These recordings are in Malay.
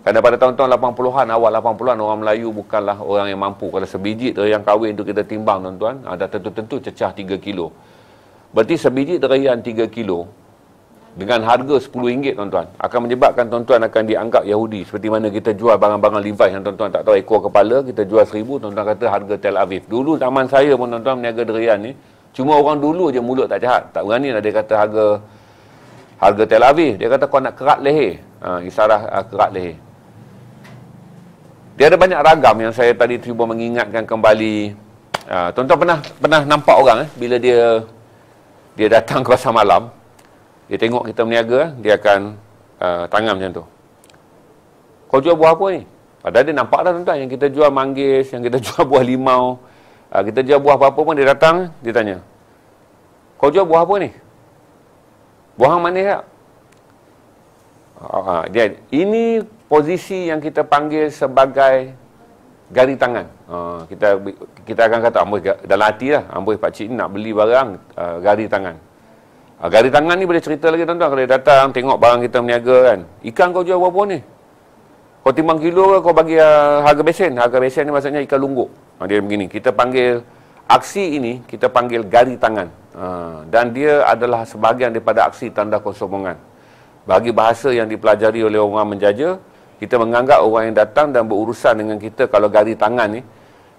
Kerana pada tahun-tahun 80-an, awal 80-an, orang Melayu bukanlah orang yang mampu. Kalau sebiji tu yang kahwin tu kita timbang tuan-tuan, ha, ah, tentu-tentu cecah 3 kilo. Berarti sebiji terayan 3 kilo dengan harga RM10 tuan-tuan, akan menyebabkan tuan-tuan akan dianggap Yahudi. Seperti mana kita jual barang-barang Levi's yang tuan-tuan tak tahu ekor kepala, kita jual RM1,000, tuan-tuan kata harga Tel Aviv. Dulu zaman saya pun tuan-tuan meniaga derian ni, cuma orang dulu je mulut tak jahat. Tak berani lah dia kata harga harga Tel Aviv. Dia kata kau nak kerat leher. Ha, isarah uh, kerat leher. Dia ada banyak ragam yang saya tadi cuba mengingatkan kembali. Uh, tuan-tuan pernah pernah nampak orang eh bila dia dia datang ke pasar malam, dia tengok kita berniaga, dia akan uh, tangan macam tu. Kau jual buah apa ni? Padahal dia nampak dah tuan-tuan yang kita jual manggis, yang kita jual buah limau, uh, kita jual buah apa-apa pun dia datang, dia tanya. Kau jual buah apa ni? Buah manis tak? Uh, uh, dia, ini posisi yang kita panggil sebagai gari tangan. Uh, kita kita akan kata amboi dalam hati lah. Amboi pak cik nak beli barang uh, ha, gari tangan. Uh, ha, gari tangan ni boleh cerita lagi tuan-tuan kalau dia datang tengok barang kita berniaga kan. Ikan kau jual berapa ni? Kau timbang kilo ke kau bagi uh, harga besen? Harga besen ni maksudnya ikan lungguk. Uh, dia begini. Kita panggil aksi ini kita panggil gari tangan. Uh, dan dia adalah sebahagian daripada aksi tanda kesombongan. Bagi bahasa yang dipelajari oleh orang menjaja, kita menganggap orang yang datang dan berurusan dengan kita kalau gari tangan ni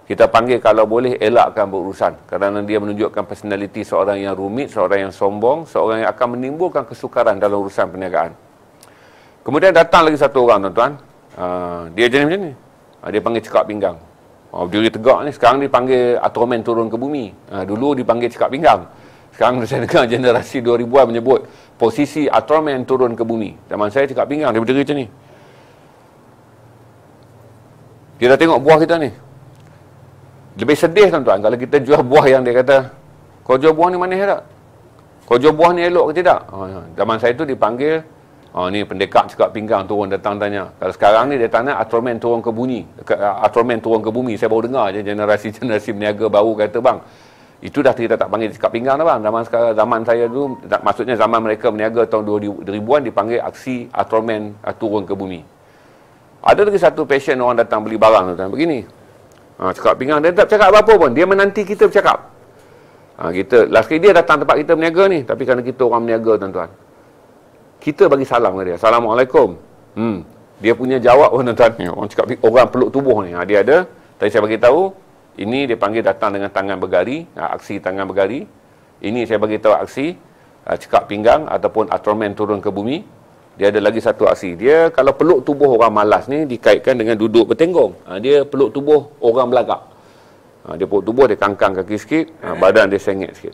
kita panggil kalau boleh elakkan berurusan kerana dia menunjukkan personaliti seorang yang rumit, seorang yang sombong, seorang yang akan menimbulkan kesukaran dalam urusan perniagaan. Kemudian datang lagi satu orang tuan-tuan. Ah, dia jenis macam ni. Ah, dia panggil cekak pinggang. Oh, tegak ni. Sekarang dia panggil Atomen turun ke bumi. dulu dipanggil cekak pinggang. Sekarang saya dengar generasi 2000-an menyebut posisi Atomen turun ke bumi. Zaman saya cekak pinggang. Dia berdiri macam ni. Kita tengok buah kita ni. Lebih sedih tuan-tuan kalau kita jual buah yang dia kata, kau jual buah ni manis tak? Kau jual buah ni elok ke tidak? Ha, ha. zaman saya tu dipanggil, oh, ni pendekat cakap pinggang turun datang tanya. Kalau sekarang ni dia tanya Atroman turun ke bumi, Atroman turun ke bumi. Saya baru dengar je generasi-generasi berniaga baru kata bang. Itu dah kita tak panggil cakap pinggang dah bang. Zaman, sekarang, zaman saya tu, maksudnya zaman mereka berniaga tahun 2000-an dipanggil aksi Atroman eh, turun ke bumi. Ada lagi satu patient orang datang beli barang tuan begini. Ha, cakap pinggang dia tak cakap apa-apa pun. Dia menanti kita bercakap. Ha, kita last kali dia datang tempat kita berniaga ni tapi kerana kita orang berniaga tuan-tuan. Kita bagi salam kepada dia. Assalamualaikum. Hmm. Dia punya jawab pun tuan-tuan. Orang cakap orang peluk tubuh ni. Ha, dia ada. Tadi saya bagi tahu ini dia panggil datang dengan tangan bergari, ha, aksi tangan bergari. Ini saya bagi tahu aksi ha, cekak pinggang ataupun atroman turun ke bumi dia ada lagi satu aksi dia kalau peluk tubuh orang malas ni dikaitkan dengan duduk bertenggung ha, dia peluk tubuh orang belagak ha, dia peluk tubuh dia kangkang kaki sikit ha, badan dia sengit sikit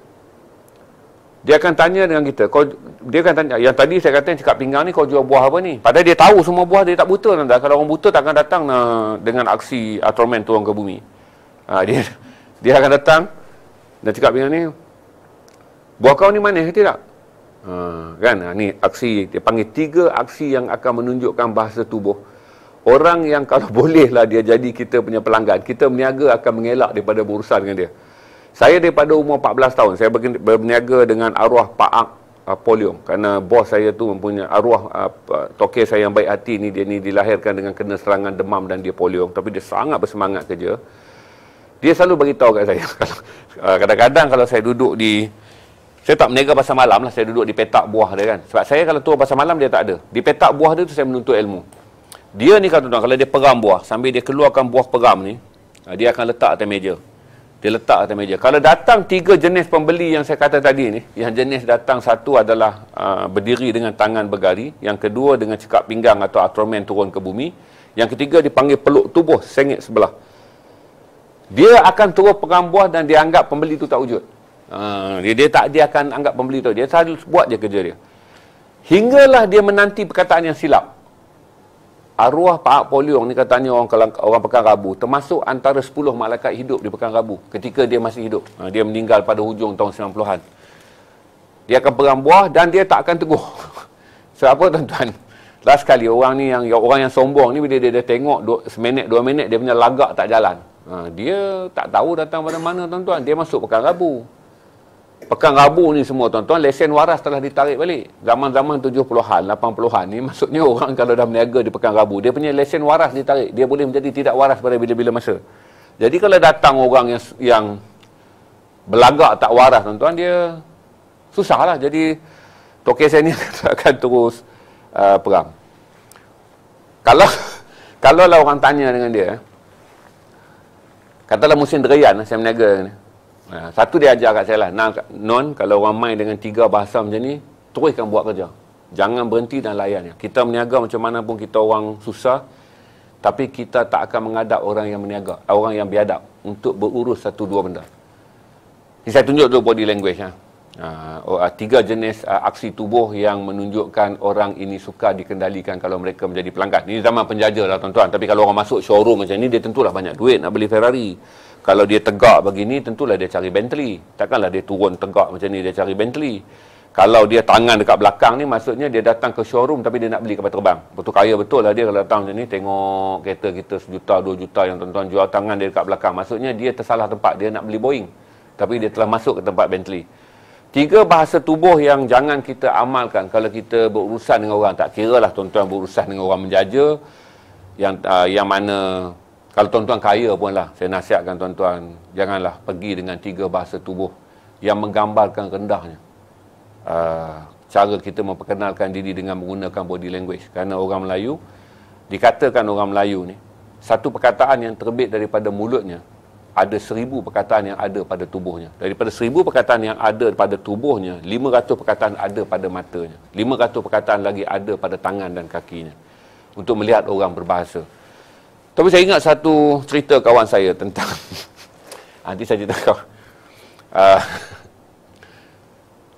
dia akan tanya dengan kita kau dia akan tanya yang tadi saya kata cakap pinggang ni kau jual buah apa ni padahal dia tahu semua buah dia tak buta Nanti kalau orang buta takkan datang nah, uh, dengan aksi Ultraman turun ke bumi ha, dia dia akan datang dan cakap pinggang ni buah kau ni manis ke tidak Ha, kan ini ha, aksi dia panggil tiga aksi yang akan menunjukkan bahasa tubuh orang yang kalau bolehlah dia jadi kita punya pelanggan kita berniaga akan mengelak daripada berurusan dengan dia saya daripada umur 14 tahun saya berniaga dengan arwah Pak Ak uh, Polium kerana bos saya tu mempunyai arwah uh, uh tokeh saya yang baik hati ni dia ni dilahirkan dengan kena serangan demam dan dia polium tapi dia sangat bersemangat kerja dia selalu bagi tahu kat saya uh, kadang-kadang kalau saya duduk di saya tak meniaga pasar malam lah, saya duduk di petak buah dia kan. Sebab saya kalau turun pasar malam, dia tak ada. Di petak buah dia tu saya menuntut ilmu. Dia ni kata tuan, kalau dia peram buah, sambil dia keluarkan buah peram ni, ah, dia akan letak atas meja. Dia letak atas meja. Kalau datang tiga jenis pembeli yang saya kata tadi ni, yang jenis datang satu adalah uh, berdiri dengan tangan bergari, yang kedua dengan cekap pinggang atau atromen turun ke bumi, yang ketiga dipanggil peluk tubuh, sengit sebelah. Dia akan turun peram buah dan dianggap pembeli itu tak wujud. Ha, dia, dia tak dia akan anggap pembeli tu. Dia selalu buat je kerja dia. Hinggalah dia menanti perkataan yang silap. Arwah Pak Poliong ni katanya orang kelang, orang Pekan Rabu termasuk antara 10 malaikat hidup di Pekan Rabu ketika dia masih hidup. Ha, dia meninggal pada hujung tahun 90-an. Dia akan perang buah dan dia tak akan teguh. Sebab apa tuan-tuan? Last kali orang ni yang orang yang sombong ni bila dia, dia tengok dua minit dua minit dia punya lagak tak jalan. Ha, dia tak tahu datang pada mana tuan-tuan. Dia masuk Pekan Rabu. Pekan Rabu ni semua tuan-tuan, lesen waras telah ditarik balik. Zaman-zaman 70-an, 80-an ni, maksudnya orang kalau dah berniaga di Pekan Rabu, dia punya lesen waras ditarik. Dia boleh menjadi tidak waras pada bila-bila masa. Jadi kalau datang orang yang, yang belagak tak waras tuan-tuan, dia susahlah. Jadi tokeh saya ni akan terus uh, perang. Kalau kalau lah orang tanya dengan dia, katalah musim derian, lah, saya berniaga dengan Ha, satu dia ajar kat saya lah. Nah, non, kalau orang main dengan tiga bahasa macam ni, teruskan buat kerja. Jangan berhenti dan layan. Kita meniaga macam mana pun kita orang susah, tapi kita tak akan mengadap orang yang meniaga, orang yang biadap untuk berurus satu dua benda. Ini saya tunjuk dulu body language. Ha. Ha, oh, ha tiga jenis uh, aksi tubuh yang menunjukkan orang ini suka dikendalikan kalau mereka menjadi pelanggan. Ini zaman penjaja lah tuan-tuan. Tapi kalau orang masuk showroom macam ni, dia tentulah banyak duit nak beli Ferrari kalau dia tegak begini tentulah dia cari Bentley takkanlah dia turun tegak macam ni dia cari Bentley kalau dia tangan dekat belakang ni maksudnya dia datang ke showroom tapi dia nak beli kapal terbang betul kaya betul lah dia kalau datang macam ni tengok kereta kita sejuta dua juta yang tuan-tuan jual tangan dia dekat belakang maksudnya dia tersalah tempat dia nak beli Boeing tapi dia telah masuk ke tempat Bentley tiga bahasa tubuh yang jangan kita amalkan kalau kita berurusan dengan orang tak kira lah tuan-tuan berurusan dengan orang menjaja yang uh, yang mana kalau tuan-tuan kaya pun lah, saya nasihatkan tuan-tuan, janganlah pergi dengan tiga bahasa tubuh yang menggambarkan rendahnya. Uh, cara kita memperkenalkan diri dengan menggunakan body language. Kerana orang Melayu, dikatakan orang Melayu ni, satu perkataan yang terbit daripada mulutnya, ada seribu perkataan yang ada pada tubuhnya. Daripada seribu perkataan yang ada pada tubuhnya, lima ratus perkataan ada pada matanya. Lima ratus perkataan lagi ada pada tangan dan kakinya. Untuk melihat orang berbahasa. Tapi saya ingat satu cerita kawan saya tentang ah, Nanti saya cerita kau uh,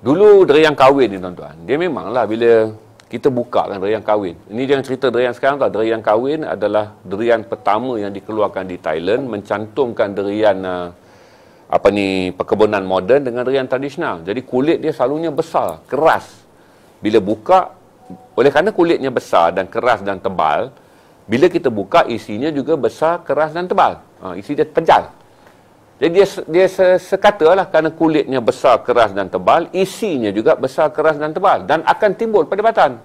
Dulu dari yang kahwin ni tuan-tuan Dia memanglah bila kita buka kan dari yang kahwin Ini yang cerita dari yang sekarang tau Dari yang kahwin adalah dari yang pertama yang dikeluarkan di Thailand Mencantumkan derian uh, ah, apa ni perkebunan moden dengan derian tradisional. Jadi kulit dia selalunya besar, keras. Bila buka, oleh kerana kulitnya besar dan keras dan tebal, bila kita buka isinya juga besar, keras dan tebal. Ha, isi dia terjal. Jadi dia, dia sekatalah kerana kulitnya besar, keras dan tebal, isinya juga besar, keras dan tebal. Dan akan timbul perdebatan.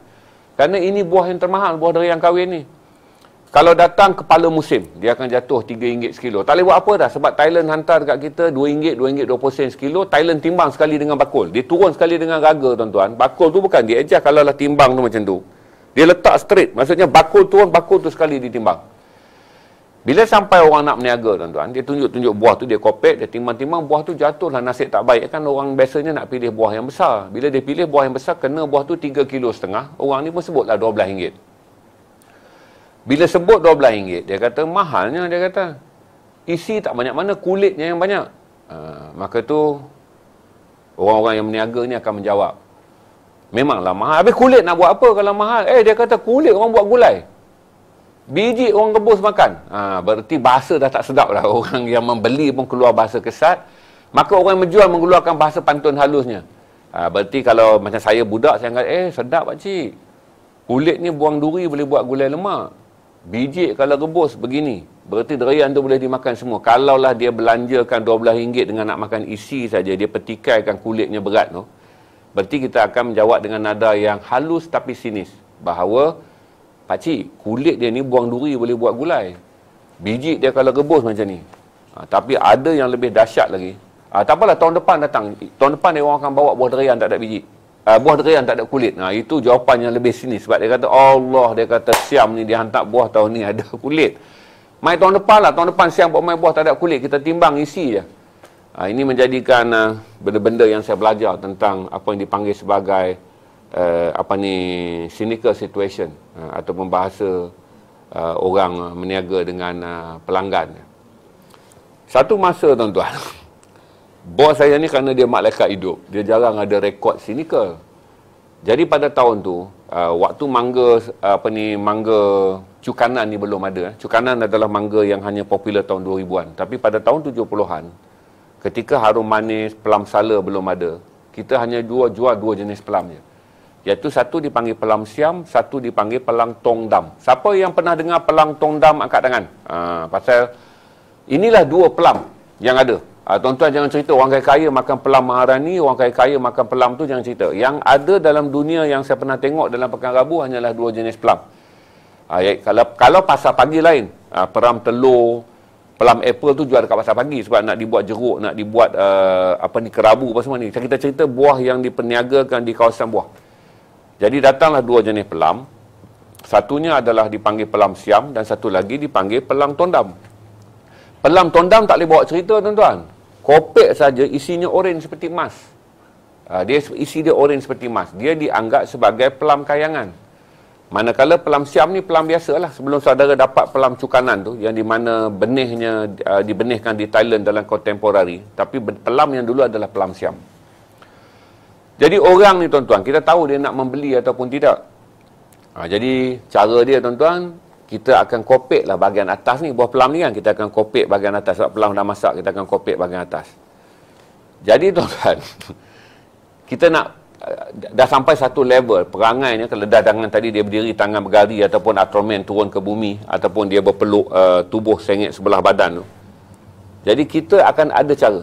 Kerana ini buah yang termahal, buah dari yang kahwin ni. Kalau datang kepala musim, dia akan jatuh RM3 sekilo. Tak boleh buat apa dah sebab Thailand hantar dekat kita RM2, RM2.20 sekilo. Thailand timbang sekali dengan bakul. Dia turun sekali dengan raga tuan-tuan. Bakul tu bukan, dia adjust kalau lah timbang tu macam tu. Dia letak straight. Maksudnya bakul turun, bakul tu sekali ditimbang. Bila sampai orang nak meniaga, tuan-tuan, dia tunjuk-tunjuk buah tu, dia kopek, dia timbang-timbang, buah tu jatuh lah nasib tak baik. Kan orang biasanya nak pilih buah yang besar. Bila dia pilih buah yang besar, kena buah tu 3 kilo setengah, orang ni pun sebutlah RM12. Bila sebut RM12, dia kata mahalnya, dia kata. Isi tak banyak mana, kulitnya yang banyak. Uh, maka tu, orang-orang yang meniaga ni akan menjawab. Memanglah mahal. Habis kulit nak buat apa kalau mahal? Eh, dia kata kulit orang buat gulai. Biji orang rebus makan. Ha, berarti bahasa dah tak sedap lah. Orang yang membeli pun keluar bahasa kesat. Maka orang yang menjual mengeluarkan bahasa pantun halusnya. Ha, berarti kalau macam saya budak, saya kata, eh sedap pakcik. Kulit ni buang duri boleh buat gulai lemak. Biji kalau rebus begini. Berarti derian tu boleh dimakan semua. Kalaulah dia belanjakan RM12 dengan nak makan isi saja, dia petikaikan kulitnya berat tu. No? berarti kita akan menjawab dengan nada yang halus tapi sinis bahawa pak cik kulit dia ni buang duri boleh buat gulai biji dia kalau rebus macam ni ha, tapi ada yang lebih dahsyat lagi ha, tak apalah tahun depan datang tahun depan dia orang akan bawa buah derian tak ada biji ha, buah derian tak ada kulit nah ha, itu jawapan yang lebih sinis sebab dia kata Allah dia kata siam ni dia hantar buah tahun ni ada kulit Mai tahun depan lah, tahun depan siam buat main buah tak ada kulit, kita timbang isi je. Uh, ini menjadikan uh, benda-benda yang saya belajar tentang apa yang dipanggil sebagai uh, apa ni cynical situation uh, ataupun bahasa uh, orang meniaga dengan uh, pelanggan. Satu masa tuan-tuan, bos saya ni kerana dia malaikat hidup, dia jarang ada rekod cynical. Jadi pada tahun tu, uh, waktu mangga uh, apa ni mangga cukanan ni belum ada. Eh. Cukanan adalah mangga yang hanya popular tahun 2000-an. Tapi pada tahun 70-an, ketika harum manis pelam sala belum ada kita hanya jual jual dua jenis pelam je iaitu satu dipanggil pelam siam satu dipanggil pelang tongdam siapa yang pernah dengar pelang tongdam angkat tangan ha, pasal inilah dua pelam yang ada ha, tuan-tuan jangan cerita orang kaya-kaya makan pelam maharani orang kaya-kaya makan pelam tu jangan cerita yang ada dalam dunia yang saya pernah tengok dalam pekan rabu hanyalah dua jenis pelam ha, ya, kalau kalau pasar pagi lain ha, peram telur Pelam apple tu jual dekat pasar pagi sebab nak dibuat jeruk, nak dibuat uh, apa ni kerabu apa semua ni. Kita cerita buah yang diperniagakan di kawasan buah. Jadi datanglah dua jenis pelam. Satunya adalah dipanggil pelam siam dan satu lagi dipanggil plum tondam. Pelam tondam tak boleh bawa cerita tuan-tuan. Kopek saja isinya orange seperti emas. Uh, dia isi dia orange seperti emas. Dia dianggap sebagai pelam kayangan. Manakala pelam siam ni pelam biasa lah sebelum saudara dapat pelam cukanan tu yang di mana benihnya uh, dibenihkan di Thailand dalam kontemporari. Tapi pelam yang dulu adalah pelam siam. Jadi orang ni tuan-tuan, kita tahu dia nak membeli ataupun tidak. Ha, jadi cara dia tuan-tuan, kita akan kopek lah bahagian atas ni. Buah pelam ni kan kita akan kopek bahagian atas. Sebab pelam dah masak, kita akan kopek bahagian atas. Jadi tuan-tuan, kita nak dah sampai satu level perangai ni, kalau dah tangan tadi dia berdiri tangan bergari ataupun Ultraman turun ke bumi ataupun dia berpeluk uh, tubuh sengit sebelah badan tu jadi kita akan ada cara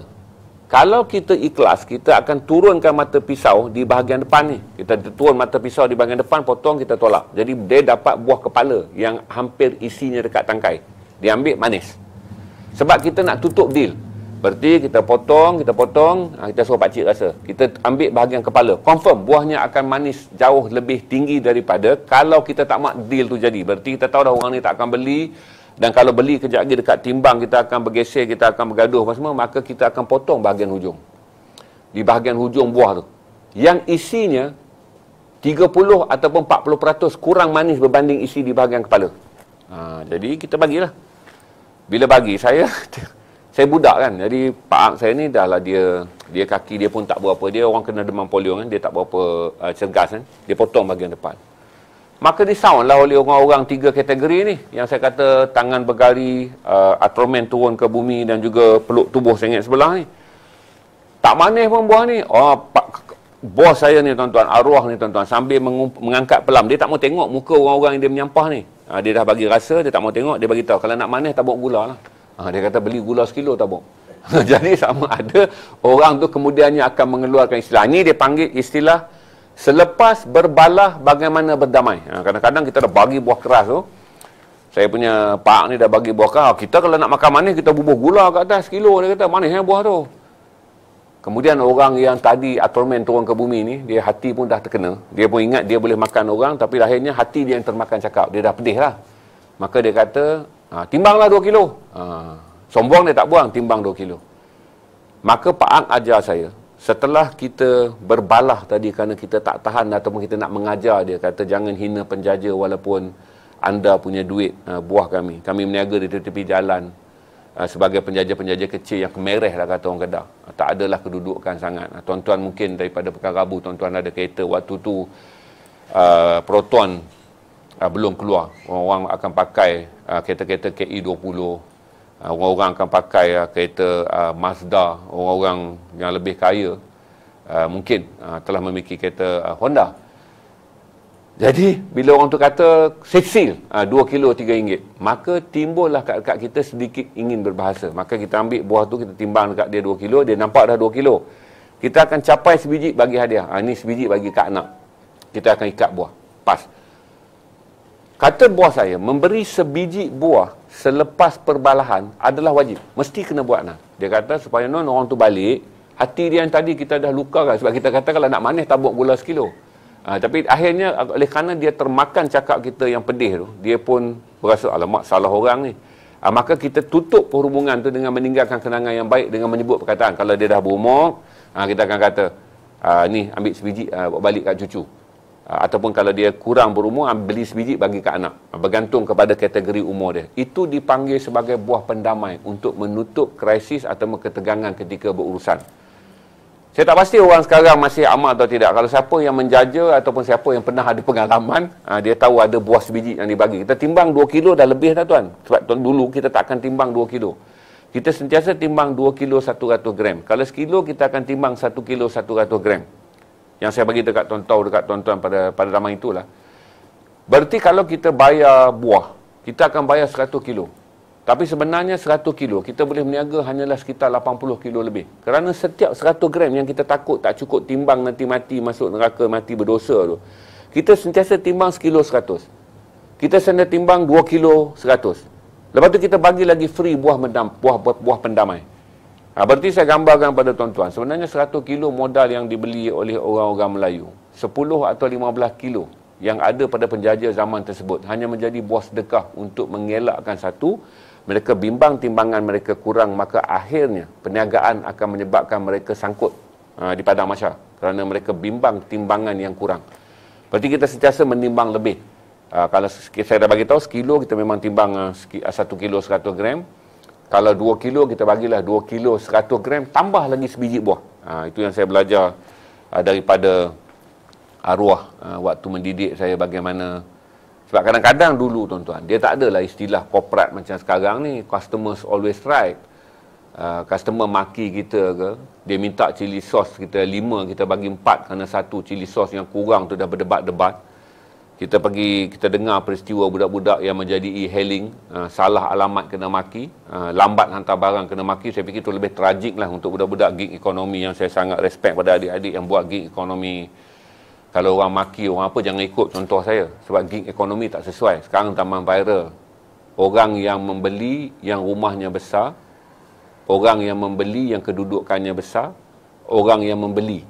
kalau kita ikhlas kita akan turunkan mata pisau di bahagian depan ni kita turun mata pisau di bahagian depan potong kita tolak jadi dia dapat buah kepala yang hampir isinya dekat tangkai dia ambil manis sebab kita nak tutup deal Berarti kita potong, kita potong, ha, kita suruh pakcik rasa. Kita ambil bahagian kepala. Confirm, buahnya akan manis jauh lebih tinggi daripada kalau kita tak mak deal tu jadi. Berarti kita tahu dah orang ni tak akan beli. Dan kalau beli kejap lagi dekat timbang, kita akan bergeser, kita akan bergaduh apa semua. Maka kita akan potong bahagian hujung. Di bahagian hujung buah tu. Yang isinya 30 ataupun 40% kurang manis berbanding isi di bahagian kepala. Ha, jadi kita bagilah. Bila bagi saya, saya budak kan jadi pak saya ni dah lah dia dia kaki dia pun tak berapa dia orang kena demam polio kan dia tak berapa uh, cergas kan dia potong bahagian depan maka disound lah oleh orang-orang tiga kategori ni yang saya kata tangan bergari uh, atromen turun ke bumi dan juga peluk tubuh sengit sebelah ni tak manis pun buah ni oh, pak, bos saya ni tuan-tuan arwah ni tuan-tuan sambil mengangkat pelam dia tak mau tengok muka orang-orang yang dia menyampah ni uh, dia dah bagi rasa dia tak mau tengok dia bagi tahu kalau nak manis tak buat gula lah Ha, dia kata beli gula sekilo tak boh. Jadi sama ada orang tu kemudiannya akan mengeluarkan istilah. ni dia panggil istilah selepas berbalah bagaimana berdamai. Ha, kadang-kadang kita dah bagi buah keras tu. Saya punya pak ni dah bagi buah keras. Ah, kita kalau nak makan manis, kita bubuh gula kat atas sekilo. Dia kata manis eh, buah tu. Kemudian orang yang tadi Aquaman turun ke bumi ni, dia hati pun dah terkena. Dia pun ingat dia boleh makan orang tapi akhirnya hati dia yang termakan cakap. Dia dah pedih lah. Maka dia kata, Ha, timbanglah dua kilo. Ha, sombong dia tak buang, timbang dua kilo. Maka Pak Ang ajar saya, setelah kita berbalah tadi kerana kita tak tahan ataupun kita nak mengajar dia, kata jangan hina penjaja walaupun anda punya duit uh, buah kami. Kami meniaga di tepi jalan uh, sebagai penjaja-penjaja kecil yang kemereh lah kata orang kedah. Uh, tak adalah kedudukan sangat. Uh, tuan-tuan mungkin daripada Pekan Rabu, tuan-tuan ada kereta waktu tu uh, proton Ah, belum keluar. Orang-orang akan pakai ah, kereta-kereta KE20. Ah, orang-orang akan pakai kereta Mazda. Orang-orang yang lebih kaya mungkin telah memiliki kereta Honda. Jadi bila orang tu kata seksil 2 kilo 3 ringgit maka timbullah kat dekat kita sedikit ingin berbahasa maka kita ambil buah tu kita timbang dekat dia 2 kilo dia nampak dah 2 kilo kita akan capai sebiji bagi hadiah ha, ini sebiji bagi kak nak, kita akan ikat buah pas Kata buah saya, memberi sebiji buah selepas perbalahan adalah wajib. Mesti kena buat nak. Dia kata supaya non orang tu balik, hati dia yang tadi kita dah luka kan? Sebab kita kata kalau nak manis, tabuk gula sekilo. Ha, tapi akhirnya oleh kerana dia termakan cakap kita yang pedih tu, dia pun berasa alamak salah orang ni. Ha, maka kita tutup perhubungan tu dengan meninggalkan kenangan yang baik dengan menyebut perkataan. Kalau dia dah berumur, ha, kita akan kata, ha, ni ambil sebiji, ha, balik kat cucu. Ah, ataupun kalau dia kurang berumur ambil ah, sebiji bagi ke anak ah, bergantung kepada kategori umur dia itu dipanggil sebagai buah pendamai untuk menutup krisis atau ketegangan ketika berurusan saya tak pasti orang sekarang masih amat atau tidak kalau siapa yang menjaja ataupun siapa yang pernah ada pengalaman dia tahu ada buah sebiji yang dibagi kita timbang 2 kilo dah lebih dah tuan sebab tuan, dulu kita tak akan timbang 2 kilo kita sentiasa timbang 2 kilo 100 gram kalau sekilo kita akan timbang 1 kilo 100 gram yang saya bagi dekat tuan-tuan dekat tuan-tuan pada pada zaman itulah berarti kalau kita bayar buah kita akan bayar 100 kilo tapi sebenarnya 100 kilo kita boleh berniaga hanyalah sekitar 80 kilo lebih kerana setiap 100 gram yang kita takut tak cukup timbang nanti mati masuk neraka mati berdosa tu kita sentiasa timbang 1 kilo 100 kita sentiasa timbang 2 kilo 100 lepas tu kita bagi lagi free buah mendam, buah, buah, buah pendamai Ha, berarti saya gambarkan pada tuan-tuan, sebenarnya 100 kilo modal yang dibeli oleh orang-orang Melayu, 10 atau 15 kilo yang ada pada penjaja zaman tersebut hanya menjadi buah sedekah untuk mengelakkan satu, mereka bimbang timbangan mereka kurang, maka akhirnya perniagaan akan menyebabkan mereka sangkut ha, di padang masyarakat kerana mereka bimbang timbangan yang kurang. Berarti kita sentiasa menimbang lebih. Ha, kalau saya dah bagi tahu, sekilo kita memang timbang uh, satu kilo 100 gram, kalau 2 kilo kita bagilah 2 kilo 100 gram tambah lagi sebiji buah ha, itu yang saya belajar ha, daripada arwah ha, waktu mendidik saya bagaimana sebab kadang-kadang dulu tuan-tuan dia tak adalah istilah korporat macam sekarang ni customers always right Uh, customer maki kita ke dia minta cili sos kita lima kita bagi empat kerana satu cili sos yang kurang tu dah berdebat-debat kita pergi kita dengar peristiwa budak-budak yang menjadi e-hailing uh, salah alamat kena maki uh, lambat hantar barang kena maki saya fikir itu lebih tragik lah untuk budak-budak gig ekonomi yang saya sangat respect pada adik-adik yang buat gig ekonomi kalau orang maki orang apa jangan ikut contoh saya sebab gig ekonomi tak sesuai sekarang taman viral orang yang membeli yang rumahnya besar orang yang membeli yang kedudukannya besar orang yang membeli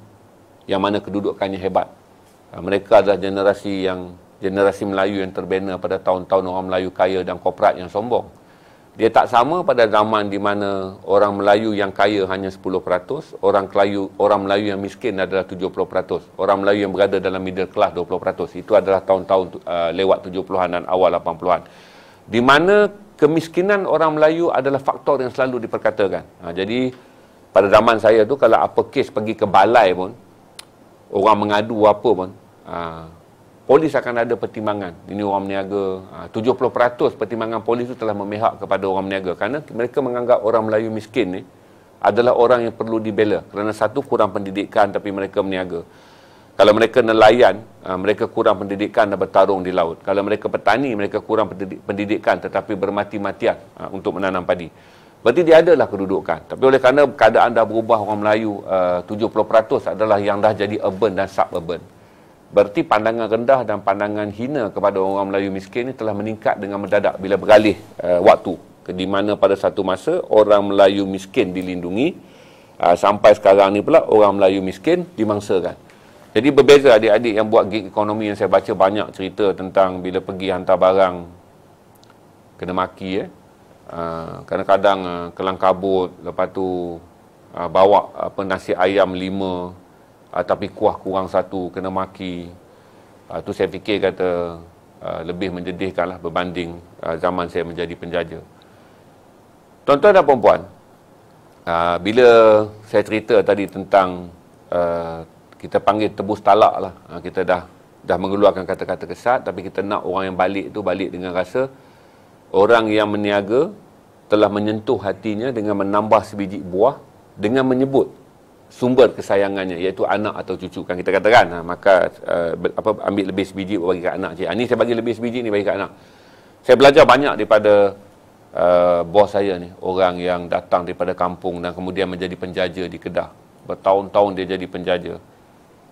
yang mana kedudukannya hebat uh, mereka adalah generasi yang generasi Melayu yang terbina pada tahun-tahun orang Melayu kaya dan korporat yang sombong. Dia tak sama pada zaman di mana orang Melayu yang kaya hanya 10%, orang Melayu orang Melayu yang miskin adalah 70%, orang Melayu yang berada dalam middle class 20%. Itu adalah tahun-tahun uh, lewat 70-an dan awal 80-an. Di mana kemiskinan orang Melayu adalah faktor yang selalu diperkatakan. Ha, jadi pada zaman saya tu kalau apa kes pergi ke balai pun orang mengadu apa pun ha, polis akan ada pertimbangan ini orang meniaga 70% ha, pertimbangan polis itu telah memihak kepada orang meniaga kerana mereka menganggap orang Melayu miskin ni adalah orang yang perlu dibela kerana satu kurang pendidikan tapi mereka meniaga kalau mereka nelayan ha, mereka kurang pendidikan dan bertarung di laut kalau mereka petani mereka kurang pendidikan tetapi bermati-matian ha, untuk menanam padi berarti dia adalah kedudukan tapi oleh kerana keadaan dah berubah orang Melayu 70% adalah yang dah jadi urban dan sub suburban Berarti pandangan rendah dan pandangan hina kepada orang Melayu miskin ini telah meningkat dengan mendadak bila beralih uh, waktu. Di mana pada satu masa orang Melayu miskin dilindungi, uh, sampai sekarang ni pula orang Melayu miskin dimangsakan. Jadi berbeza adik-adik yang buat gig ekonomi yang saya baca banyak cerita tentang bila pergi hantar barang, kena maki Eh. Uh, kadang-kadang uh, kelang kabut, lepas tu uh, bawa apa nasi ayam lima, uh, tapi kuah kurang satu kena maki uh, tu saya fikir kata uh, lebih menjedihkanlah berbanding uh, zaman saya menjadi penjaja tuan-tuan dan puan uh, bila saya cerita tadi tentang uh, kita panggil tebus talak lah uh, kita dah dah mengeluarkan kata-kata kesat tapi kita nak orang yang balik tu balik dengan rasa orang yang meniaga telah menyentuh hatinya dengan menambah sebiji buah dengan menyebut sumber kesayangannya iaitu anak atau cucu kan kita katakan ha, maka uh, apa ambil lebih sebiji bagi ke anak je ini ha, saya bagi lebih sebiji ni bagi ke anak saya belajar banyak daripada uh, bos saya ni orang yang datang daripada kampung dan kemudian menjadi penjaja di Kedah bertahun-tahun dia jadi penjaja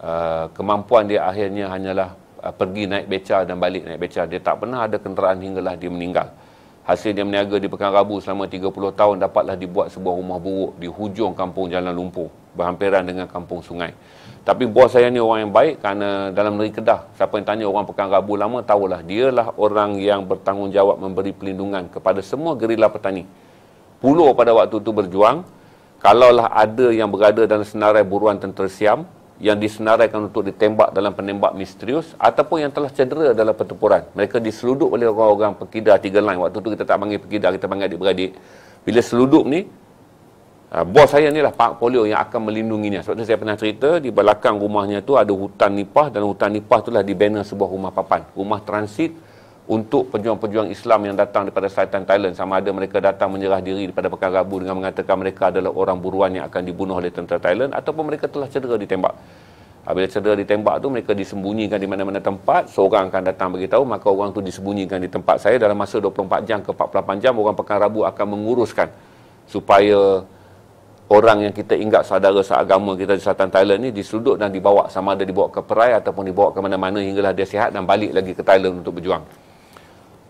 uh, kemampuan dia akhirnya hanyalah uh, pergi naik beca dan balik naik beca dia tak pernah ada kenderaan hinggalah dia meninggal Hasil dia meniaga di Pekan Rabu selama 30 tahun dapatlah dibuat sebuah rumah buruk di hujung kampung Jalan Lumpur berhampiran dengan kampung sungai. Tapi bos saya ni orang yang baik kerana dalam negeri Kedah, siapa yang tanya orang Pekan Rabu lama, tahulah lah orang yang bertanggungjawab memberi pelindungan kepada semua gerila petani. Pulau pada waktu itu berjuang, kalaulah ada yang berada dalam senarai buruan tentera Siam, yang disenaraikan untuk ditembak dalam penembak misterius ataupun yang telah cedera dalam pertempuran. Mereka diseludup oleh orang-orang pekidah tiga lain. Waktu tu kita tak panggil pekidah, kita panggil adik-beradik. Bila seludup ni, ha, bos saya ni lah Pak Polio yang akan melindunginya. Sebab tu saya pernah cerita, di belakang rumahnya tu ada hutan nipah dan hutan nipah tu lah dibina sebuah rumah papan. Rumah transit, untuk pejuang-pejuang Islam yang datang daripada Saitan Thailand sama ada mereka datang menyerah diri pada pekan Rabu dengan mengatakan mereka adalah orang buruan yang akan dibunuh oleh tentera Thailand ataupun mereka telah cedera ditembak Apabila cedera ditembak tu mereka disembunyikan di mana-mana tempat Seorang akan datang bagi tahu maka orang tu disembunyikan di tempat saya Dalam masa 24 jam ke 48 jam orang pekan Rabu akan menguruskan Supaya orang yang kita ingat saudara seagama kita di selatan Thailand ni Disudut dan dibawa sama ada dibawa ke Perai ataupun dibawa ke mana-mana Hinggalah dia sihat dan balik lagi ke Thailand untuk berjuang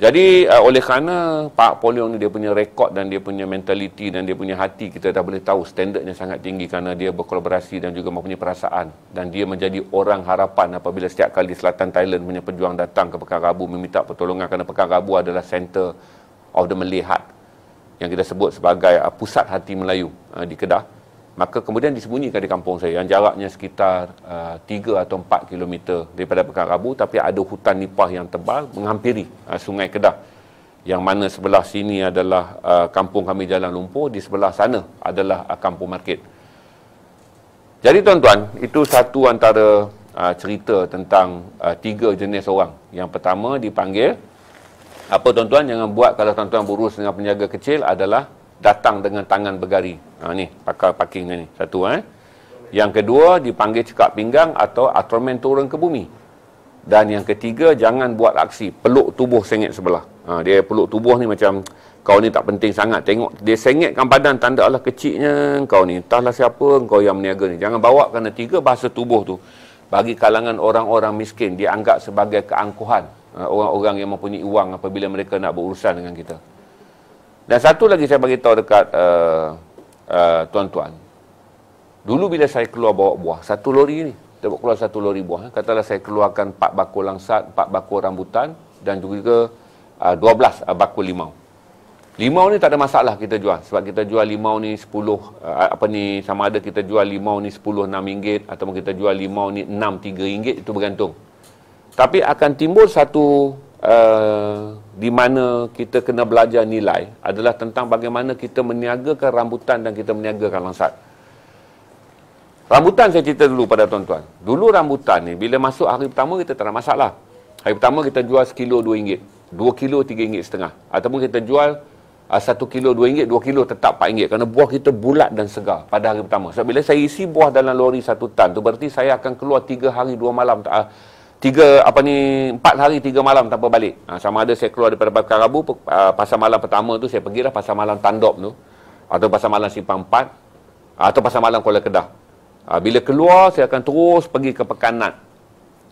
jadi uh, oleh kerana Pak Polio ni dia punya rekod dan dia punya mentaliti dan dia punya hati kita dah boleh tahu standardnya sangat tinggi kerana dia berkolaborasi dan juga mempunyai perasaan dan dia menjadi orang harapan apabila setiap kali Selatan Thailand punya pejuang datang ke Pekan Rabu meminta pertolongan kerana Pekan Rabu adalah center of the melihat yang kita sebut sebagai uh, pusat hati Melayu uh, di Kedah. Maka kemudian disembunyikan di kampung saya yang jaraknya sekitar uh, 3 atau 4 kilometer daripada Pekan Rabu tapi ada hutan nipah yang tebal menghampiri uh, Sungai Kedah. Yang mana sebelah sini adalah uh, kampung kami Jalan Lumpur, di sebelah sana adalah uh, kampung market. Jadi tuan-tuan, itu satu antara uh, cerita tentang uh, tiga jenis orang. Yang pertama dipanggil apa tuan-tuan jangan buat kalau tuan-tuan berurus dengan penjaga kecil adalah datang dengan tangan bergari. Ha ni, pakar parking ni. Satu eh. Yang kedua dipanggil cekak pinggang atau Ultraman turun ke bumi. Dan yang ketiga jangan buat aksi peluk tubuh sengit sebelah. Ha, dia peluk tubuh ni macam kau ni tak penting sangat. Tengok dia sengitkan badan tanda Allah kecilnya kau ni. Entahlah siapa kau yang meniaga ni. Jangan bawa kerana tiga bahasa tubuh tu bagi kalangan orang-orang miskin dianggap sebagai keangkuhan. Ha, orang-orang yang mempunyai wang apabila mereka nak berurusan dengan kita. Dan satu lagi saya bagi tahu dekat uh, uh, tuan-tuan. Dulu bila saya keluar bawa buah, satu lori ni, saya keluar satu lori buah, eh. katalah saya keluarkan 4 bakul langsat, 4 bakul rambutan dan juga uh, belas, uh, bakul limau. Limau ni tak ada masalah kita jual sebab kita jual limau ni sepuluh uh, apa ni sama ada kita jual limau ni sepuluh enam ringgit atau kita jual limau ni enam tiga ringgit itu bergantung. Tapi akan timbul satu uh, di mana kita kena belajar nilai adalah tentang bagaimana kita meniagakan rambutan dan kita meniagakan langsat. Rambutan saya cerita dulu pada tuan-tuan. Dulu rambutan ni bila masuk hari pertama kita tak ada masalah. Hari pertama kita jual sekilo dua ringgit. Dua kilo tiga ringgit setengah. Ataupun kita jual ah, satu kilo dua ringgit, dua kilo tetap empat ringgit. Kerana buah kita bulat dan segar pada hari pertama. Sebab so, bila saya isi buah dalam lori satu tan tu berarti saya akan keluar tiga hari dua malam tak ah, tiga apa ni empat hari tiga malam tanpa balik ha, sama ada saya keluar daripada Pakar Rabu uh, ah, pasal malam pertama tu saya pergilah pasal malam Tandop tu atau pasal malam Simpang 4 ah, atau pasal malam Kuala Kedah ha, bila keluar saya akan terus pergi ke Pekan Nat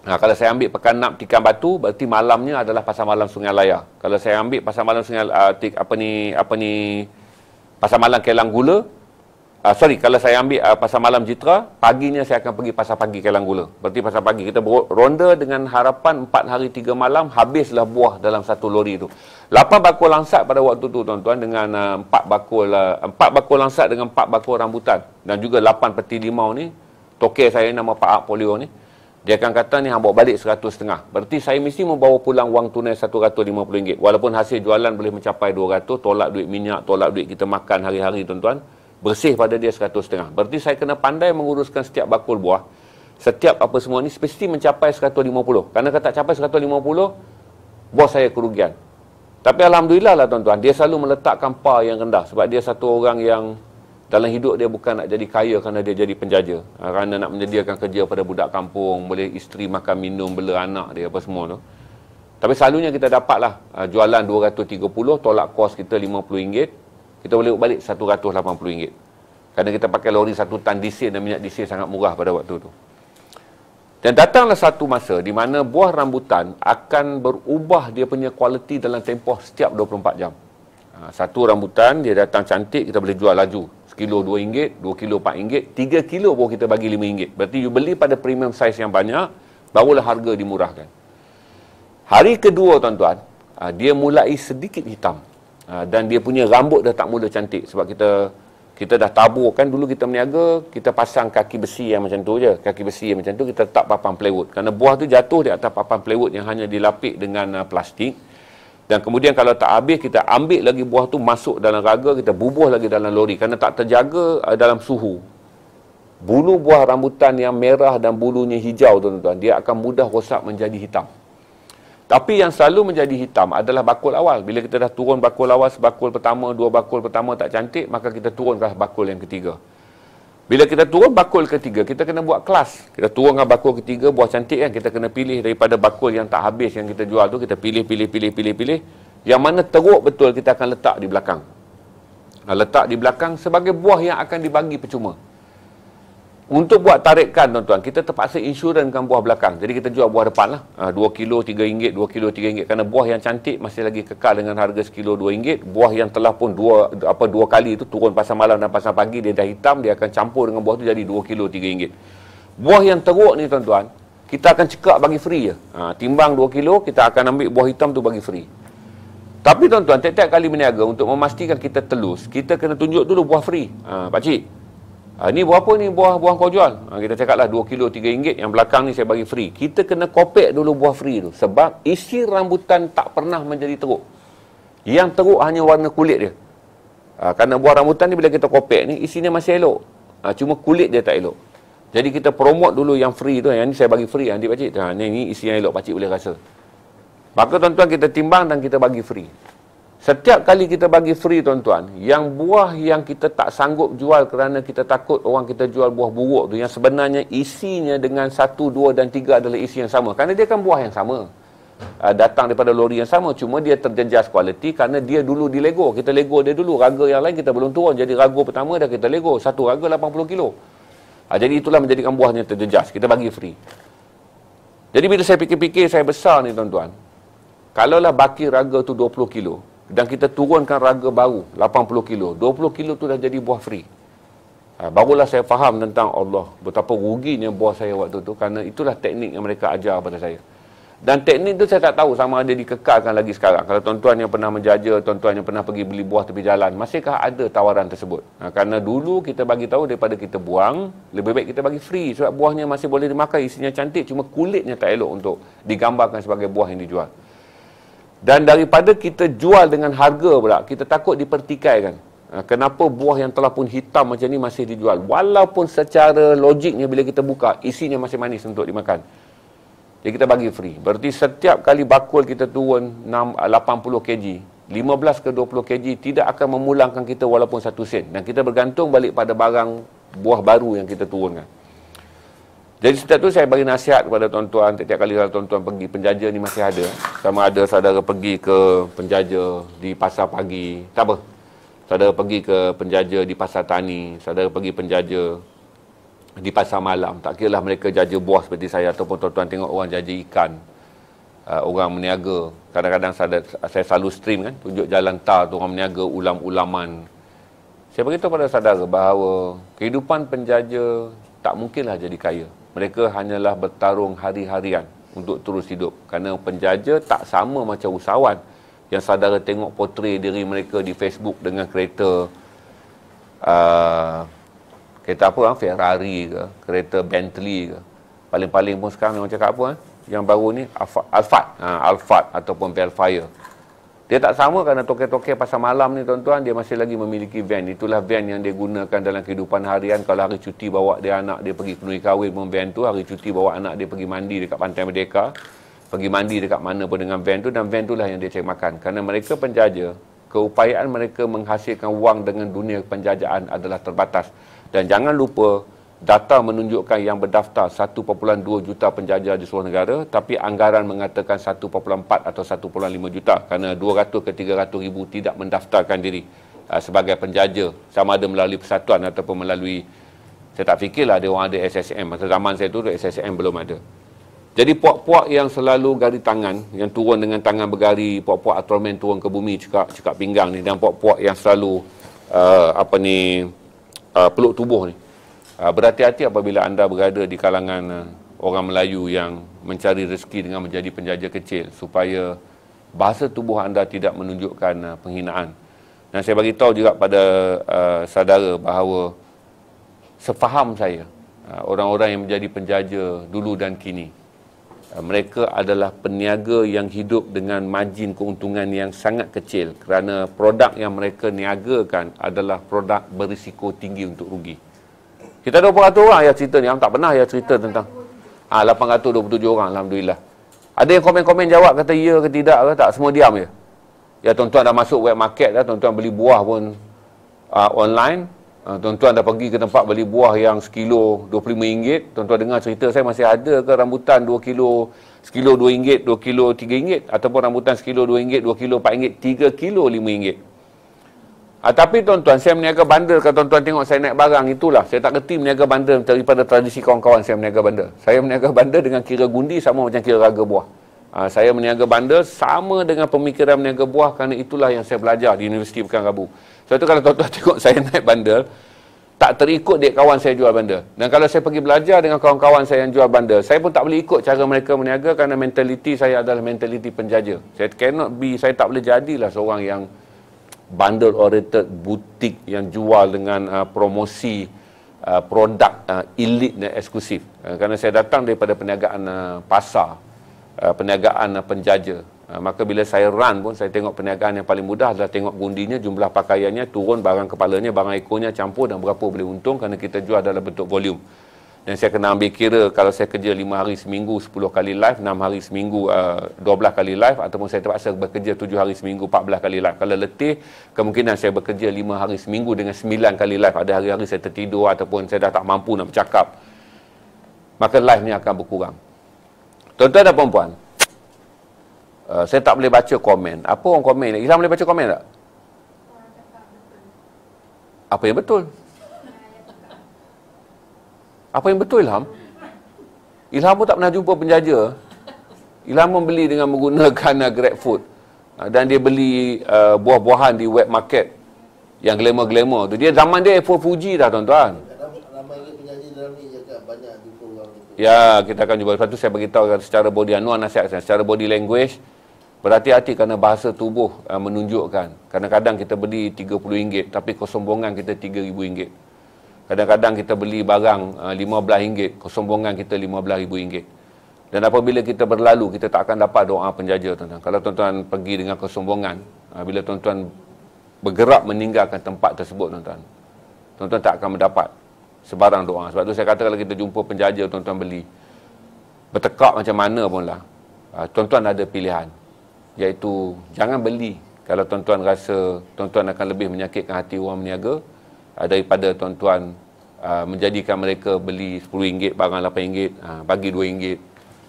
ha, kalau saya ambil Pekan Nat Tikan Batu berarti malamnya adalah pasal malam Sungai Layar kalau saya ambil pasal malam Sungai uh, tik, apa ni apa ni pasal malam Kelang Gula Uh, sorry, kalau saya ambil uh, ah, pasar malam Jitra, paginya saya akan pergi pasar pagi Kelang Gula. Berarti pasar pagi kita ronda dengan harapan 4 hari 3 malam habislah buah dalam satu lori itu. 8 bakul langsat pada waktu tu, tuan-tuan dengan uh, ah, 4 bakul uh, 4 bakul langsat dengan 4 bakul rambutan dan juga 8 peti limau ni toke saya nama Pak Ak Polio ni. Dia akan kata ni hang balik 100 setengah. Berarti saya mesti membawa pulang wang tunai RM150 walaupun hasil jualan boleh mencapai 200 tolak duit minyak, tolak duit kita makan hari-hari tuan-tuan bersih pada dia seratus setengah. Berarti saya kena pandai menguruskan setiap bakul buah, setiap apa semua ni, mesti mencapai seratus lima puluh. Karena kalau tak capai seratus lima puluh, buah saya kerugian. Tapi Alhamdulillah lah tuan-tuan, dia selalu meletakkan par yang rendah sebab dia satu orang yang dalam hidup dia bukan nak jadi kaya kerana dia jadi penjaja. Ha, kerana nak menyediakan kerja pada budak kampung, boleh isteri makan minum, bela anak dia apa semua tu. Tapi selalunya kita dapatlah ha, jualan 230, tolak kos kita RM50, kita boleh balik RM180. Kerana kita pakai lori satu tan disil dan minyak disil sangat murah pada waktu itu. Dan datanglah satu masa di mana buah rambutan akan berubah dia punya kualiti dalam tempoh setiap 24 jam. Ha, satu rambutan dia datang cantik kita boleh jual laju. Sekilo RM2, dua kilo RM4, tiga kilo pun kita bagi RM5. Berarti you beli pada premium size yang banyak, barulah harga dimurahkan. Hari kedua tuan-tuan, ha, dia mulai sedikit hitam ha, dan dia punya rambut dah tak mula cantik sebab kita kita dah tabur kan dulu kita meniaga kita pasang kaki besi yang macam tu je kaki besi yang macam tu kita letak papan plywood kerana buah tu jatuh di atas papan plywood yang hanya dilapik dengan uh, plastik dan kemudian kalau tak habis kita ambil lagi buah tu masuk dalam raga kita bubuh lagi dalam lori kerana tak terjaga uh, dalam suhu bulu buah rambutan yang merah dan bulunya hijau tuan-tuan dia akan mudah rosak menjadi hitam tapi yang selalu menjadi hitam adalah bakul awal. Bila kita dah turun bakul awal sebakul pertama, dua bakul pertama tak cantik, maka kita turunkan bakul yang ketiga. Bila kita turun bakul ketiga, kita kena buat kelas. Kita turunkan bakul ketiga, buah cantik kan. Kita kena pilih daripada bakul yang tak habis yang kita jual tu. Kita pilih, pilih, pilih, pilih, pilih. Yang mana teruk betul kita akan letak di belakang. Letak di belakang sebagai buah yang akan dibagi percuma untuk buat tarikan tuan-tuan, kita terpaksa insurankan buah belakang. Jadi kita jual buah depan lah. Ha, ah, 2 kilo RM3, 2 kilo RM3. Kerana buah yang cantik masih lagi kekal dengan harga sekilo RM2. Buah yang telah pun dua, apa, dua kali itu turun pasang malam dan pasang pagi, dia dah hitam, dia akan campur dengan buah tu jadi 2 kilo RM3. Buah yang teruk ni tuan-tuan, kita akan cekak bagi free je. Ha, timbang 2 kilo, kita akan ambil buah hitam tu bagi free. Tapi tuan-tuan, tiap-tiap kali berniaga untuk memastikan kita telus, kita kena tunjuk dulu buah free. Ha, pakcik, Uh, ni berapa ni buah-buah kau jual? Uh, kita cakap lah 2 kilo 3 ringgit yang belakang ni saya bagi free. Kita kena kopek dulu buah free tu. Sebab isi rambutan tak pernah menjadi teruk. Yang teruk hanya warna kulit dia. Uh, kerana buah rambutan ni bila kita kopek ni isinya masih elok. Uh, cuma kulit dia tak elok. Jadi kita promote dulu yang free tu. Yang ni saya bagi free nanti pakcik. Ha, ni, ni isi yang elok pakcik boleh rasa. Maka tuan-tuan kita timbang dan kita bagi free. Setiap kali kita bagi free tuan-tuan, yang buah yang kita tak sanggup jual kerana kita takut orang kita jual buah buruk tu yang sebenarnya isinya dengan satu, dua dan tiga adalah isi yang sama. Kerana dia kan buah yang sama. Uh, datang daripada lori yang sama cuma dia terjejas kualiti kerana dia dulu di lego kita lego dia dulu raga yang lain kita belum turun jadi raga pertama dah kita lego satu raga 80 kilo uh, jadi itulah menjadikan buahnya terjejas kita bagi free jadi bila saya fikir-fikir saya besar ni tuan-tuan kalaulah baki raga tu 20 kilo dan kita turunkan raga baru 80 kilo 20 kilo tu dah jadi buah free ha, barulah saya faham tentang Allah betapa ruginya buah saya waktu tu kerana itulah teknik yang mereka ajar pada saya dan teknik tu saya tak tahu sama ada dikekalkan lagi sekarang kalau tuan-tuan yang pernah menjaja tuan-tuan yang pernah pergi beli buah tepi jalan masihkah ada tawaran tersebut ha, kerana dulu kita bagi tahu daripada kita buang lebih baik kita bagi free sebab buahnya masih boleh dimakan isinya cantik cuma kulitnya tak elok untuk digambarkan sebagai buah yang dijual dan daripada kita jual dengan harga pula, kita takut dipertikaikan. Ah, kenapa buah yang telah pun hitam macam ni masih dijual? Walaupun secara logiknya bila kita buka, isinya masih manis untuk dimakan. Jadi kita bagi free. Berarti setiap kali bakul kita turun 80 ah, kg, 15 ke 20 kg tidak akan memulangkan kita walaupun satu sen. Dan kita bergantung balik pada barang buah baru yang kita turunkan. Jadi setiap tu saya bagi nasihat kepada tuan-tuan Setiap kali kalau tuan-tuan pergi penjaja ni masih ada Sama ada saudara pergi ke penjaja di pasar pagi Tak apa Saudara pergi ke penjaja di pasar tani Saudara pergi penjaja di pasar malam Tak kira lah mereka jaja buah seperti saya Ataupun tuan-tuan tengok orang jaja ikan uh, Orang meniaga Kadang-kadang saudara, saya selalu stream kan Tunjuk jalan tar tu orang meniaga ulam-ulaman Saya beritahu pada saudara bahawa Kehidupan penjaja tak mungkinlah jadi kaya mereka hanyalah bertarung hari-harian untuk terus hidup kerana penjaja tak sama macam usahawan yang saudara tengok potret diri mereka di Facebook dengan kereta uh, kereta apa kan? Ferrari ke kereta Bentley ke paling-paling pun sekarang orang cakap apa kan? yang baru ni Alphard Alphard ha, ataupun Belfire dia tak sama kerana toke-toke pasal malam ni tuan-tuan dia masih lagi memiliki van. Itulah van yang dia gunakan dalam kehidupan harian. Kalau hari cuti bawa dia anak dia pergi kenuri kahwin pun van tu. Hari cuti bawa anak dia pergi mandi dekat Pantai Merdeka. Pergi mandi dekat mana pun dengan van tu dan van tu lah yang dia cari makan. Kerana mereka penjaja, keupayaan mereka menghasilkan wang dengan dunia penjajaan adalah terbatas. Dan jangan lupa, data menunjukkan yang berdaftar 1.2 juta penjaja di seluruh negara tapi anggaran mengatakan 1.4 atau 1.5 juta kerana 200 ke 300 ribu tidak mendaftarkan diri uh, sebagai penjaja sama ada melalui persatuan ataupun melalui saya tak fikirlah ada orang ada SSM masa zaman saya tu SSM belum ada jadi puak-puak yang selalu gari tangan yang turun dengan tangan bergari puak-puak Ultraman turun ke bumi cekak, cekak pinggang ni dan puak-puak yang selalu uh, apa ni uh, peluk tubuh ni Ah, berhati-hati apabila anda berada di kalangan ah, orang Melayu yang mencari rezeki dengan menjadi penjaja kecil supaya bahasa tubuh anda tidak menunjukkan ah, penghinaan. Dan saya bagi tahu juga pada uh, saudara bahawa sefaham saya uh, orang-orang yang menjadi penjaja dulu dan kini mereka adalah peniaga yang hidup dengan margin keuntungan yang sangat kecil kerana produk yang mereka niagakan adalah produk berisiko tinggi untuk rugi. Uh, kita ada 200 orang yang cerita ni. Yang tak pernah yang cerita tentang. Ah ha, 827 orang Alhamdulillah. Ada yang komen-komen jawab kata ya ke tidak ke tak. Semua diam je. Ya tuan-tuan dah masuk web market dah. Tuan-tuan beli buah pun uh, online. Uh, tuan-tuan dah pergi ke tempat beli buah yang sekilo RM25. Tuan-tuan dengar cerita saya masih ada ke rambutan 2 kilo sekilo RM2, 2 kilo RM3 ataupun rambutan sekilo RM2, 2 kilo RM4, 3 kilo RM5. Ha, tapi tuan-tuan, saya meniaga bandar kalau tuan-tuan tengok saya naik barang, itulah. Saya tak kerti meniaga bandar daripada tradisi kawan-kawan saya meniaga bandar. Saya meniaga bandar dengan kira gundi sama macam kira raga buah. Ha, saya meniaga bandar sama dengan pemikiran meniaga buah kerana itulah yang saya belajar di Universiti Pekan Rabu. Sebab so, itu kalau tuan-tuan tengok saya naik bandar, tak terikut dek kawan saya jual bandar. Dan kalau saya pergi belajar dengan kawan-kawan saya yang jual bandar, saya pun tak boleh ikut cara mereka meniaga kerana mentaliti saya adalah mentaliti penjaja. Saya cannot be, saya tak boleh jadilah seorang yang bundle oriented butik yang jual dengan uh, promosi uh, produk uh, elite dan eksklusif. Uh, kerana saya datang daripada perniagaan uh, pasar, uh, perniagaan uh, penjaja. Uh, maka bila saya run pun saya tengok perniagaan yang paling mudah adalah tengok gundinya, jumlah pakaiannya turun, barang kepalanya, barang ekornya campur dan berapa boleh untung kerana kita jual dalam bentuk volume dan saya kena ambil kira kalau saya kerja 5 hari seminggu 10 kali live 6 hari seminggu uh, 12 kali live ataupun saya terpaksa bekerja 7 hari seminggu 14 kali live kalau letih kemungkinan saya bekerja 5 hari seminggu dengan 9 kali live ada hari-hari saya tertidur ataupun saya dah tak mampu nak bercakap maka live ni akan berkurang tuan-tuan dan puan uh, saya tak boleh baca komen apa orang komen ni Islam boleh baca komen tak? apa yang betul? Apa yang betul Ilham? Ilham pun tak pernah jumpa penjaja. Ilham membeli dengan menggunakan uh, grab food. Uh, dan dia beli uh, buah-buahan di wet market. Yang glamour-glamour tu. Dia zaman dia Apple Fuji dah tuan-tuan. Ya, kita akan jumpa Lepas tu saya beritahu secara body anuan uh, nasihat saya. Secara body language, berhati-hati kerana bahasa tubuh uh, menunjukkan. Kadang-kadang kita beli RM30 tapi kesombongan kita RM3,000. Kadang-kadang kita beli barang RM15, uh, kesombongan kita RM15,000. Dan apabila kita berlalu, kita tak akan dapat doa penjaja, tuan-tuan. Kalau tuan-tuan pergi dengan kesombongan, uh, bila tuan-tuan bergerak meninggalkan tempat tersebut, tuan-tuan, tuan-tuan tak akan mendapat sebarang doa. Sebab tu saya kata kalau kita jumpa penjaja, tuan-tuan beli, bertekak macam mana pun lah, uh, tuan-tuan ada pilihan. Iaitu, jangan beli kalau tuan-tuan rasa tuan-tuan akan lebih menyakitkan hati orang meniaga, Ah, daripada tuan-tuan uh, menjadikan mereka beli RM10, barang RM8, uh, ah, bagi RM2.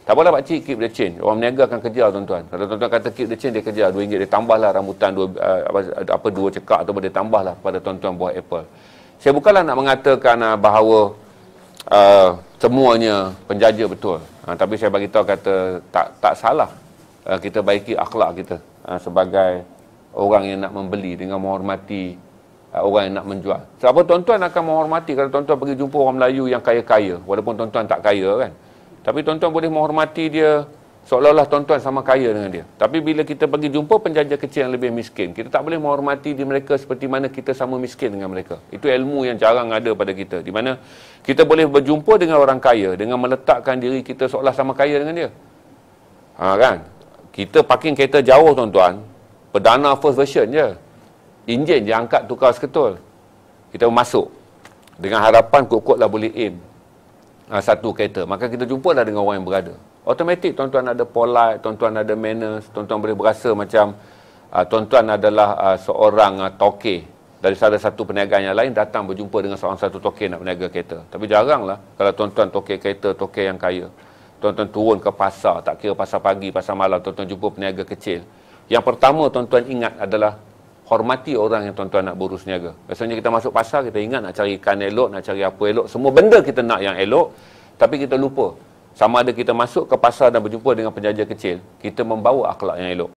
Tak apalah pakcik, keep the change. Orang meniaga akan kerja, tuan-tuan. Kalau tuan-tuan kata keep the change, dia kerja, RM2, dia tambahlah rambutan dua, apa, apa, dua cekak atau dia tambahlah pada tuan-tuan buah Apple. Saya bukanlah nak mengatakan bahawa uh, semuanya penjaja betul. Uh, tapi saya bagi tahu kata tak tak salah uh, kita baiki akhlak kita uh, sebagai orang yang nak membeli dengan menghormati Ah, orang yang nak menjual. Sebab apa tuan-tuan akan menghormati kalau tuan-tuan pergi jumpa orang Melayu yang kaya-kaya walaupun tuan-tuan tak kaya kan. Tapi tuan-tuan boleh menghormati dia seolah-olah tuan-tuan sama kaya dengan dia. Tapi bila kita pergi jumpa penjaja kecil yang lebih miskin, kita tak boleh menghormati di mereka seperti mana kita sama miskin dengan mereka. Itu ilmu yang jarang ada pada kita. Di mana kita boleh berjumpa dengan orang kaya dengan meletakkan diri kita seolah sama kaya dengan dia. Ha kan? Kita parking kereta jauh tuan-tuan, perdana first version je. Ya? enjin dia angkat tukar seketul kita masuk dengan harapan kuat-kuat lah boleh aim ha, satu kereta maka kita jumpa lah dengan orang yang berada automatik tuan-tuan ada polite tuan-tuan ada manners tuan-tuan boleh berasa macam uh, tuan-tuan adalah uh, seorang uh, ha, toke dari salah satu perniagaan yang lain datang berjumpa dengan seorang satu toke nak berniaga kereta tapi jaranglah kalau tuan-tuan toke kereta toke yang kaya tuan-tuan turun ke pasar tak kira pasar pagi pasar malam tuan-tuan jumpa peniaga kecil yang pertama tuan-tuan ingat adalah hormati orang yang tuan-tuan nak berurus niaga. Biasanya kita masuk pasar, kita ingat nak cari ikan elok, nak cari apa elok. Semua benda kita nak yang elok, tapi kita lupa. Sama ada kita masuk ke pasar dan berjumpa dengan penjaja kecil, kita membawa akhlak yang elok.